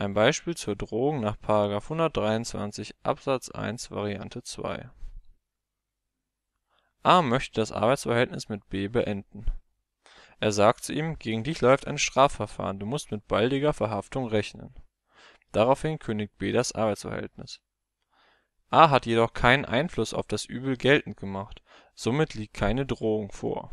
Ein Beispiel zur Drohung nach § 123 Absatz 1 Variante 2 A möchte das Arbeitsverhältnis mit B beenden. Er sagt zu ihm: „ Gegen dich läuft ein Strafverfahren, du musst mit baldiger Verhaftung rechnen. “Daraufhin kündigt B das Arbeitsverhältnis. A hat jedoch keinen Einfluss auf das Übel geltend gemacht, somit liegt keine Drohung vor